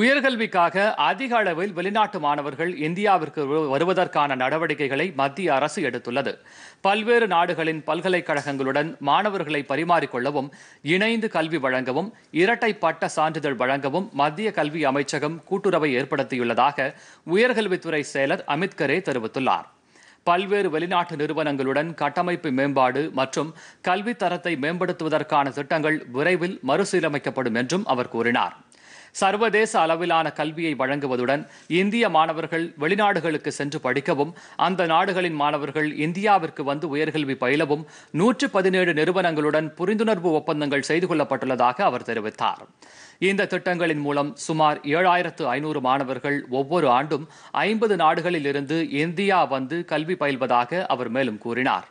உயர்கல்விக்காக அதிக அளவில் வெளிநாட்டு மாணவர்கள் இந்தியாவிற்கு வருவதற்கான நடவடிக்கைகளை மத்திய அரசு எடுத்துள்ளது பல்வேறு நாடுகளின் பல்கலைக்கழகங்களுடன் மாணவர்களை பரிமாறிக்கொள்ளவும் இணைந்து கல்வி வழங்கவும் இரட்டை பட்ட சான்றிதழ் வழங்கவும் மத்திய கல்வி அமைச்சகம் கூட்டுறவை ஏற்படுத்தியுள்ளதாக உயர்கல்வித்துறை செயலர் அமித் கரே தெரிவித்துள்ளார் பல்வேறு வெளிநாட்டு நிறுவனங்களுடன் கட்டமைப்பு மேம்பாடு மற்றும் கல்வித்தரத்தை மேம்படுத்துவதற்கான திட்டங்கள் விரைவில் மறுசீரமைக்கப்படும் என்றும் அவர் கூறினார் சர்வதேச அளவிலான கல்வியை வழங்குவதுடன் இந்திய மாணவர்கள் வெளிநாடுகளுக்கு சென்று படிக்கவும் அந்த நாடுகளின் மாணவர்கள் இந்தியாவிற்கு வந்து உயர்கல்வி பயிலவும் நூற்று பதினேழு நிறுவனங்களுடன் புரிந்துணர்வு ஒப்பந்தங்கள் செய்து கொள்ளப்பட்டுள்ளதாக அவர் தெரிவித்தார் இந்த திட்டங்களின் மூலம் சுமார் ஏழாயிரத்து ஐநூறு மாணவர்கள் ஒவ்வொரு ஆண்டும் ஐம்பது நாடுகளில் இருந்து இந்தியா வந்து கல்வி பயில்வதாக அவர் மேலும் கூறினார்